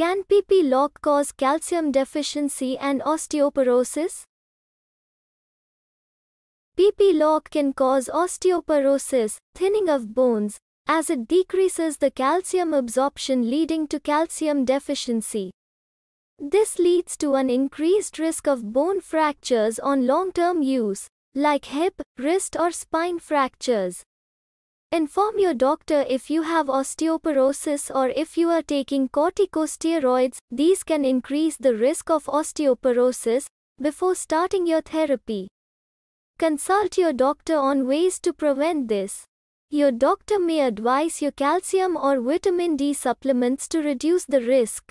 Can PP lock cause calcium deficiency and osteoporosis? PP lock can cause osteoporosis, thinning of bones, as it decreases the calcium absorption leading to calcium deficiency. This leads to an increased risk of bone fractures on long-term use, like hip, wrist or spine fractures. Inform your doctor if you have osteoporosis or if you are taking corticosteroids, these can increase the risk of osteoporosis before starting your therapy. Consult your doctor on ways to prevent this. Your doctor may advise your calcium or vitamin D supplements to reduce the risk.